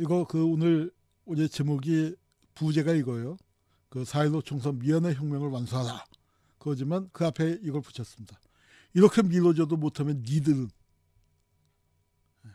이거 그 오늘 오늘 제목이 부제가 이거예요. 그 사일로 총선 미연의 혁명을 완수하라. 그거지만 그 앞에 이걸 붙였습니다. 이렇게 밀어줘도 못하면 니들은 예.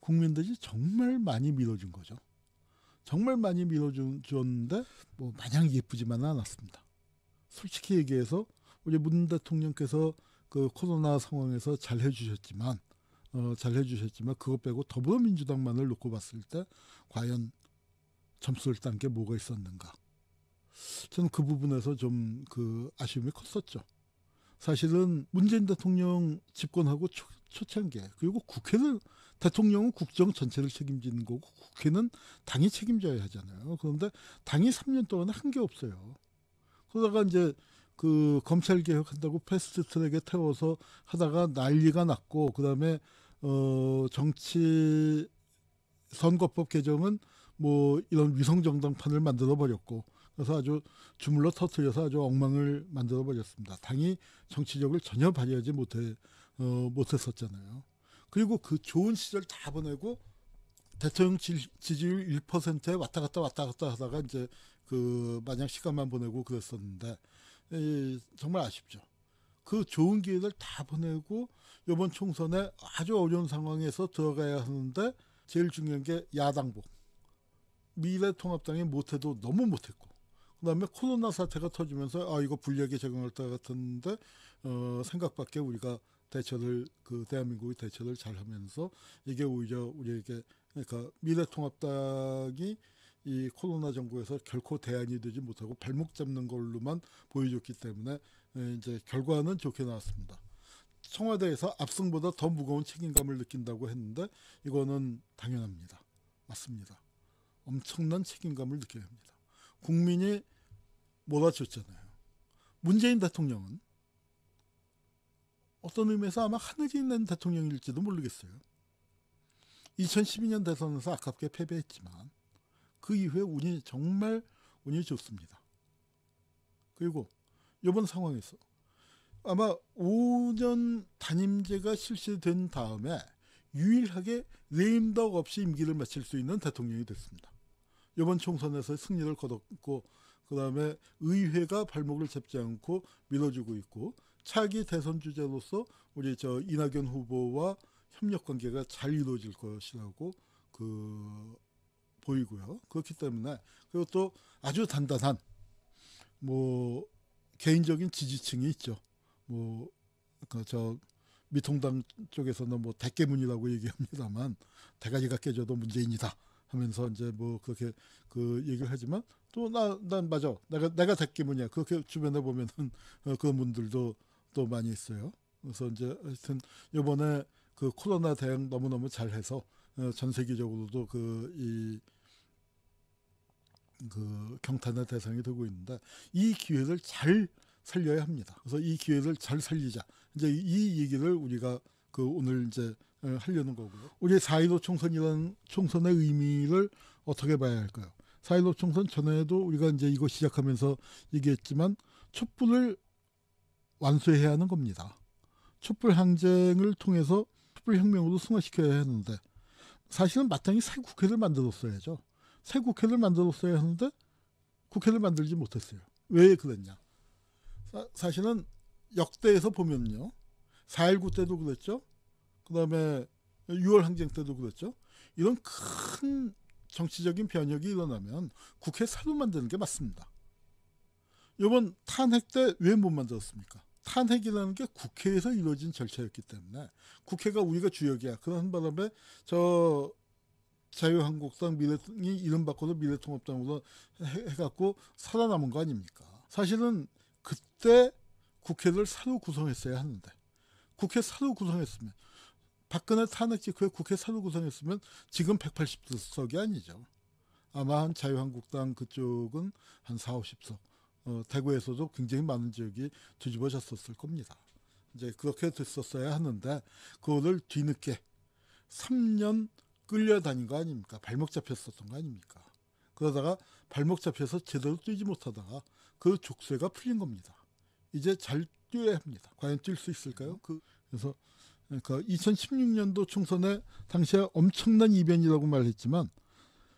국민들이 정말 많이 밀어준 거죠. 정말 많이 밀어줬는데 뭐 마냥 예쁘지만은 않았습니다. 솔직히 얘기해서 우리 문 대통령께서 그 코로나 상황에서 잘 해주셨지만 어, 잘 해주셨지만 그것 빼고 더불어민주당만을 놓고 봤을 때 과연 점수를 딴 게 뭐가 있었는가. 저는 그 부분에서 좀 그 아쉬움이 컸었죠. 사실은 문재인 대통령 집권하고 초, 초창 기 그리고 국회를 대통령은 국정 전체를 책임지는 거고 국회는 당이 책임져야 하잖아요. 그런데 당이 3년 동안 한 게 없어요. 그러다가 이제 그 검찰 개혁한다고 패스트트랙에 태워서 하다가 난리가 났고 그다음에 어, 정치 선거법 개정은 뭐 이런 위성 정당판을 만들어 버렸고 그래서 아주 주물러 터트려서 아주 엉망을 만들어 버렸습니다. 당이 정치력을 전혀 발휘하지 못해 어, 못했었잖아요. 그리고 그 좋은 시절 다 보내고 대통령 지지율 1%에 왔다 갔다 왔다 갔다 하다가 이제 그 마냥 시간만 보내고 그랬었는데 이, 정말 아쉽죠. 그 좋은 기회를 다 보내고 이번 총선에 아주 어려운 상황에서 들어가야 하는데 제일 중요한 게 야당보. 미래통합당이 못해도 너무 못했고 그다음에 코로나 사태가 터지면서 아 이거 불리하게 적용할 때 같았는데 어 생각밖에 우리가 대처를 그 대한민국이 대처를 잘하면서 이게 오히려 우리에게 그러니까 미래통합당이 이 코로나 정부에서 결코 대안이 되지 못하고 발목 잡는 걸로만 보여줬기 때문에 예, 이제 결과는 좋게 나왔습니다. 청와대에서 압승보다 더 무거운 책임감을 느낀다고 했는데 이거는 당연합니다. 맞습니다. 엄청난 책임감을 느껴야 합니다. 국민이 몰아줬잖아요. 문재인 대통령은 어떤 의미에서 아마 하늘이 있는 대통령일지도 모르겠어요. 2012년 대선에서 아깝게 패배했지만 그 이후에 운이 정말 운이 좋습니다. 그리고 이번 상황에서 아마 5년 단임제가 실시된 다음에 유일하게 레임덕 없이 임기를 마칠 수 있는 대통령이 됐습니다. 이번 총선에서 승리를 거뒀고 그 다음에 의회가 발목을 잡지 않고 밀어주고 있고 차기 대선 주자로서 우리 저 이낙연 후보와 협력 관계가 잘 이루어질 것이라고 그 보이고요. 그렇기 때문에 그리고 또 아주 단단한 뭐 개인적인 지지층이 있죠. 뭐, 그저 미통당 쪽에서는 뭐 대깨문이라고 얘기합니다만 대가리가 깨져도 문재인이다 하면서 이제 뭐 그렇게 그 얘기를 하지만 또 나 난 맞아 내가 내가 대깨문이야 그렇게 주변에 보면은 그 분들도 또 많이 있어요. 그래서 이제 하여튼 요번에 그 코로나 대응 너무너무 잘해서 어, 전 세계적으로도 그이 그 경탄의 대상이 되고 있는데 이 기회를 잘 살려야 합니다. 그래서 이 기회를 잘 살리자. 이제 이 얘기를 우리가 그 오늘 이제 어, 하려는 거고요. 우리 4.15 총선이라는 총선의 의미를 어떻게 봐야 할까요? 4.15 총선 전에도 우리가 이제 이거 시작하면서 얘기했지만 촛불을 완수해야 하는 겁니다. 촛불 항쟁을 통해서 촛불 혁명으로 승화시켜야 하는데 사실은 마땅히 새 국회를 만들었어야죠. 새 국회를 만들었어야 했는데 국회를 만들지 못했어요. 왜 그랬냐? 사, 실은 역대에서 보면요. 4.19 때도 그랬죠. 그 다음에 6월 항쟁 때도 그랬죠. 이런 큰 정치적인 변혁이 일어나면 국회 새로 만드는 게 맞습니다. 이번 탄핵 때 왜 못 만들었습니까? 탄핵이라는 게 국회에서 이루어진 절차였기 때문에 국회가 우리가 주역이야. 그런 바람에 저 자유한국당 미래통이 이름 바꿔서 미래통합당으로 해, 해갖고 살아남은 거 아닙니까? 사실은 그때 국회를 새로 구성했어야 하는데 국회 새로 구성했으면 박근혜 탄핵 직후에 국회 새로 구성했으면 지금 180석이 아니죠. 아마 한 자유한국당 그쪽은 한 4, 50석. 어, 대구에서도 굉장히 많은 지역이 뒤집어졌었을 겁니다. 이제 그렇게 됐었어야 하는데 그거를 뒤늦게 3년 끌려다닌 거 아닙니까? 발목 잡혔었던 거 아닙니까? 그러다가 발목 잡혀서 제대로 뛰지 못하다가 그 족쇄가 풀린 겁니다. 이제 잘 뛰어야 합니다. 과연 뛸 수 있을까요? 그, 래서그 예, 2016년도 총선에 당시에 엄청난 이변이라고 말했지만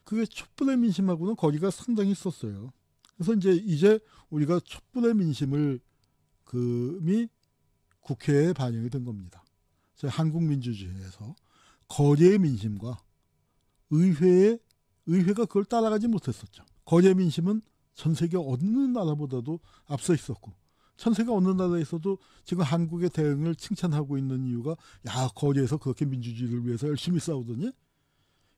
그게 촛불의 민심하고는 거리가 상당히 있었어요. 그래서 이제 이제 우리가 촛불의 민심을 그미 국회에 반영이 된 겁니다. 한국민주주의에서 거제의 민심과 의회의 의회가 그걸 따라가지 못했었죠. 거제 민심은 전 세계 어느 나라보다도 앞서 있었고 전세가 어느 나라에서도 지금 한국의 대응을 칭찬하고 있는 이유가 야 거제에서 그렇게 민주주의를 위해서 열심히 싸우더니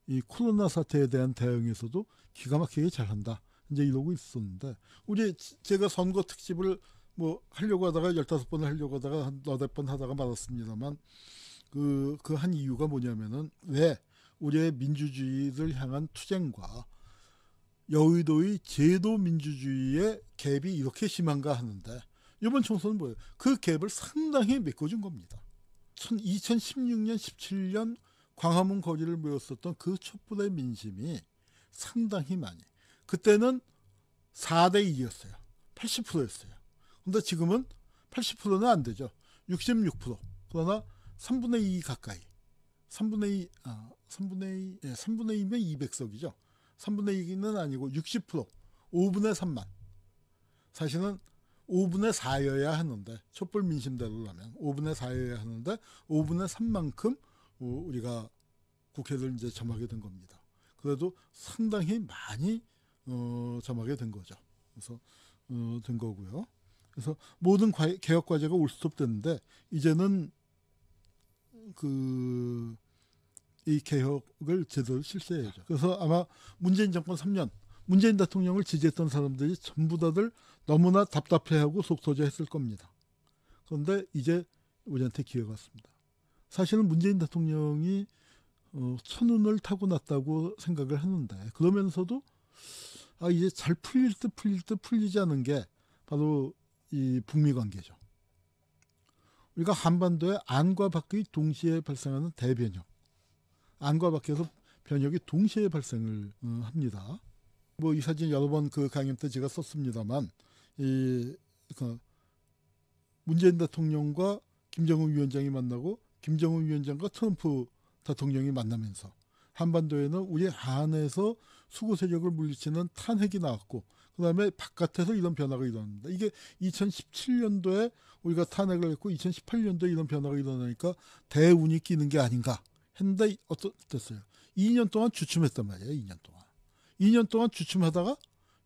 이 코로나 사태에 대한 대응에서도 기가 막히게 잘한다 이제 이러고 있었는데 우리 제가 선거 특집을 뭐 하려고 하다가 열다섯 번 하려고 하다가 한 너댓 번 하다가 말았습니다만 그, 그 한 이유가 뭐냐면은 왜 우리의 민주주의를 향한 투쟁과 여의도의 제도 민주주의의 갭이 이렇게 심한가 하는데 이번 총선은 뭐예요? 그 갭을 상당히 메꿔준 겁니다. 2016년, 17년 광화문 거리를 모였었던 그 촛불의 민심이 상당히 많이 그때는 4대 2였어요. 80%였어요. 근데 지금은 80%는 안 되죠. 66% 그러나 3분의 2 가까이 3분의 2, 아, 3분의 2, 예, 3분의 2면 200석이죠. 3분의 2는 아니고 60% 5분의 3만 사실은 5분의 4여야 하는데 촛불 민심대로라면 5분의 4여야 하는데 5분의 3만큼 우리가 국회를 이제 점하게 된 겁니다. 그래도 상당히 많이 어, 점하게 된 거죠. 그래서 어, 된 거고요. 그래서 모든 과 개혁 과제가 올스톱 됐는데 이제는 그이 개혁을 제대로 실시해야죠. 그래서 아마 문재인 정권 3년 문재인 대통령을 지지했던 사람들이 전부 다들 너무나 답답해하고 속터져했을 겁니다. 그런데 이제 우리한테 기회가 왔습니다. 사실은 문재인 대통령이 어, 천운을 타고났다고 생각을 했는데 그러면서도 아 이제 잘 풀릴 듯 풀릴 듯 풀리지 않은 게 바로 이 북미 관계죠. 우리가 한반도에 안과 밖이 동시에 발생하는 대변역. 안과 밖에서 변혁이 동시에 발생을 어, 합니다. 뭐 이 사진 여러 번 그 강연 때 제가 썼습니다만 이 그 문재인 대통령과 김정은 위원장이 만나고 김정은 위원장과 트럼프 대통령이 만나면서 한반도에는 우리 안에서 수구 세력을 물리치는 탄핵이 나왔고 그다음에 바깥에서 이런 변화가 일어납니다. 이게 2017년도에 우리가 탄핵을 했고 2018년도에 이런 변화가 일어나니까 대운이 끼는 게 아닌가 했는데 어떻겠어요? 2년 동안 주춤했단 말이에요. 2년 동안. 2년 동안 주춤하다가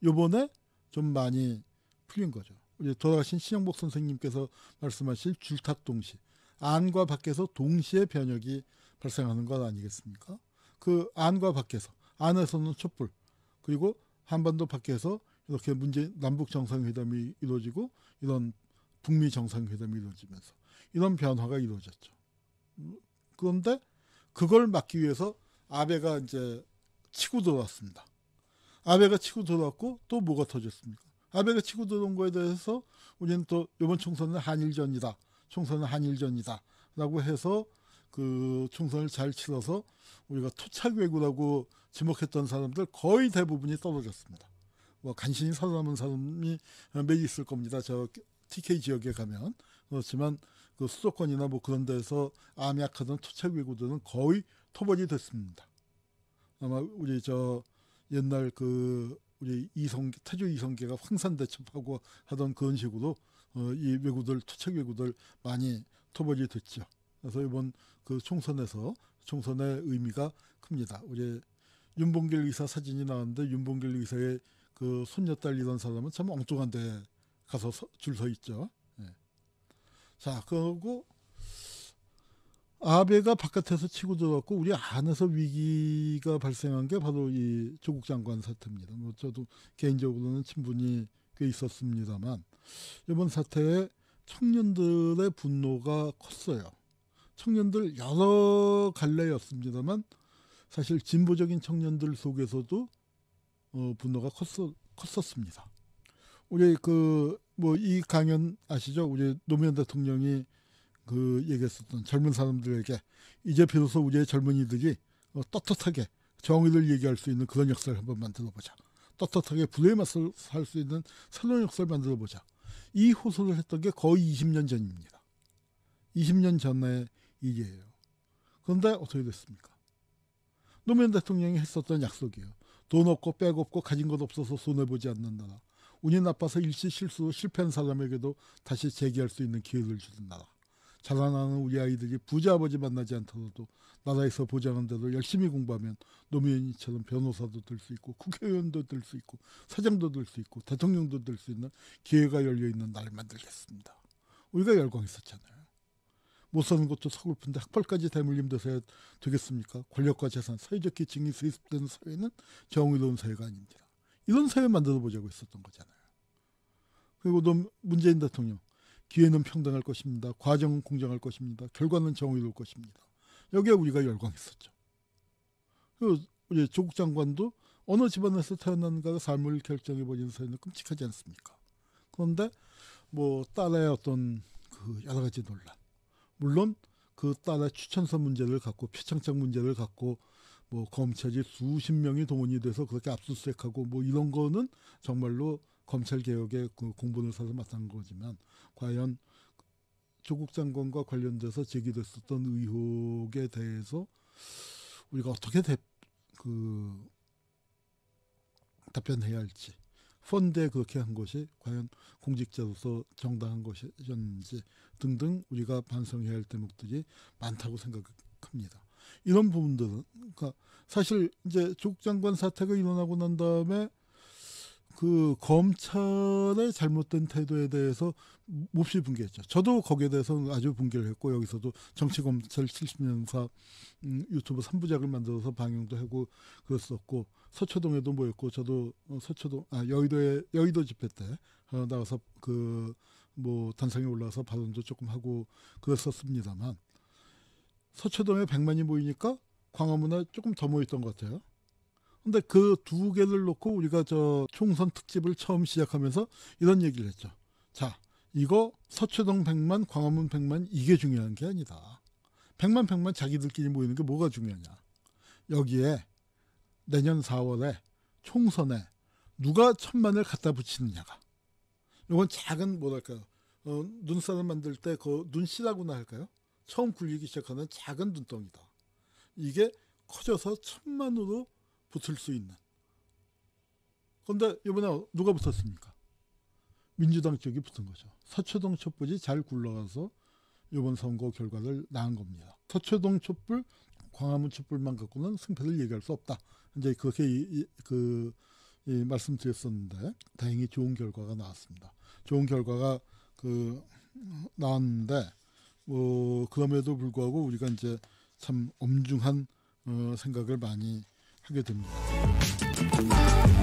요번에 좀 많이 풀린 거죠. 우리 돌아가신 신영복 선생님께서 말씀하실 줄탑 동시 안과 밖에서 동시에 변혁이 발생하는 것 아니겠습니까? 그 안과 밖에서 안에서는 촛불 그리고 한반도 밖에서 이렇게 문제 남북 정상회담이 이루어지고 이런 북미 정상회담이 이루어지면서 이런 변화가 이루어졌죠. 그런데 그걸 막기 위해서 아베가 이제 치고 들어왔습니다. 아베가 치고 들어왔고 또 뭐가 터졌습니까? 아베가 치고 들어온 거에 대해서 우리는 또 이번 총선은 한일전이다. 총선은 한일전이다. 라고 해서 그 총선을 잘 치러서 우리가 토착 외구라고 지목했던 사람들 거의 대부분이 떨어졌습니다. 뭐 간신히 살아남은 사람이 몇 있을 겁니다. 저 TK 지역에 가면 그렇지만 그 수도권이나 뭐 그런 데서 암 약하던 토착 외구들은 거의 토벌이 됐습니다. 아마 우리 저 옛날 그 우리 이성 태조 이성계가 황산 대첩하고 하던 그런 식으로 어, 이 외구들 토착 외구들 많이 토벌이 됐죠. 그래서 이번 그 총선에서 총선의 의미가 큽니다. 우리 윤봉길 의사 사진이 나왔는데 윤봉길 의사의 그 손녀 딸이던 사람은 참 엉뚱한 데 가서 줄 서 있죠. 예. 자, 그러고 아베가 바깥에서 치고 들어왔고 우리 안에서 위기가 발생한 게 바로 이 조국 장관 사태입니다. 뭐 저도 개인적으로는 친분이 꽤 있었습니다만 이번 사태에 청년들의 분노가 컸어요. 청년들 여러 갈래였습니다만 사실 진보적인 청년들 속에서도 어, 분노가 컸었, 컸었습니다. 우리 그 뭐 이 강연 아시죠? 우리 노무현 대통령이 그 얘기했었던 젊은 사람들에게 이제 비로소 우리의 젊은이들이 어, 떳떳하게 정의를 얘기할 수 있는 그런 역사를 한번 만들어보자. 떳떳하게 불의 맛을 살 수 있는 새로운 역사를 만들어보자. 이 호소를 했던 게 거의 20년 전입니다. 20년 전의 일이에요. 그런데 어떻게 됐습니까? 노무현 대통령이 했었던 약속이에요. 돈 없고 백 없고 가진 것 없어서 손해보지 않는 나라. 운이 나빠서 일시 실수로 실패한 사람에게도 다시 재기할 수 있는 기회를 주는 나라. 자라나는 우리 아이들이 부자 아버지 만나지 않더라도 나라에서 보장한 대로 열심히 공부하면 노무현이처럼 변호사도 될 수 있고 국회의원도 될 수 있고 사장도 될 수 있고 대통령도 될 수 있는 기회가 열려 있는 날 만들겠습니다. 우리가 열광했었잖아요. 못 사는 것도 서글픈데 학벌까지 대물림돼서야 되겠습니까? 권력과 재산, 사회적 계층이 세습되는 사회는 정의로운 사회가 아닙니다. 이런 사회 만들어 보자고 했었던 거잖아요. 그리고 또 문재인 대통령 기회는 평등할 것입니다. 과정은 공정할 것입니다. 결과는 정의로울 것입니다. 여기에 우리가 열광했었죠. 그리고 우리 조국 장관도 어느 집안에서 태어난가가 삶을 결정해버리는 사회는 끔찍하지 않습니까? 그런데 뭐 딸의 어떤 그 여러 가지 논란 물론 그 딸의 추천서 문제를 갖고 표창장 문제를 갖고 뭐 검찰이 수십 명이 동원이 돼서 그렇게 압수수색하고 뭐 이런 거는 정말로 검찰 개혁의 그 공분을 사서 맡은 거지만 과연 조국 장관과 관련돼서 제기됐었던 의혹에 대해서 우리가 어떻게 대, 그 답변해야 할지 펀드에 그렇게 한 것이 과연 공직자로서 정당한 것이었는지 등등 우리가 반성해야 할 대목들이 많다고 생각합니다. 이런 부분들은 그러니까 사실 이제 조국 장관 사태가 일어나고 난 다음에 그 검찰의 잘못된 태도에 대해서 몹시 분개했죠. 저도 거기에 대해서 아주 분개를 했고 여기서도 정치 검찰 70년사 음, 유튜브 3부작을 만들어서 방영도 하고 그랬었고 서초동에도 모였고 저도 어, 서초동 아 여의도에 여의도 집회 때 어, 나가서 그 뭐 단상에 올라가서 발언도 조금 하고 그랬었습니다만 서초동에 100만이 모이니까 광화문에 조금 더 모였던 것 같아요. 근데 그 두 개를 놓고 우리가 저 총선 특집을 처음 시작하면서 이런 얘기를 했죠. 자, 이거 서초동 백만 광화문 백만 이게 중요한 게 아니다. 백만백만 자기들끼리 모이는 게 뭐가 중요하냐. 여기에 내년 4월에 총선에 누가 천만을 갖다 붙이느냐가 이건 작은 뭐랄까요. 어, 눈사람 만들 때 그 눈씨라고나 할까요? 처음 굴리기 시작하는 작은 눈덩이다. 이게 커져서 천만으로 붙을 수 있는. 그런데 이번에 누가 붙었습니까? 민주당 쪽이 붙은 거죠. 서초동 촛불이 잘 굴러가서 이번 선거 결과를 낳은 겁니다. 서초동 촛불, 광화문 촛불만 갖고는 승패를 얘기할 수 없다. 이제 그렇게 이, 이, 그 이, 말씀드렸었는데 다행히 좋은 결과가 나왔습니다. 좋은 결과가 그 나왔는데 뭐 그럼에도 불구하고 우리가 이제 참 엄중한 어, 생각을 많이 하게 됩니다.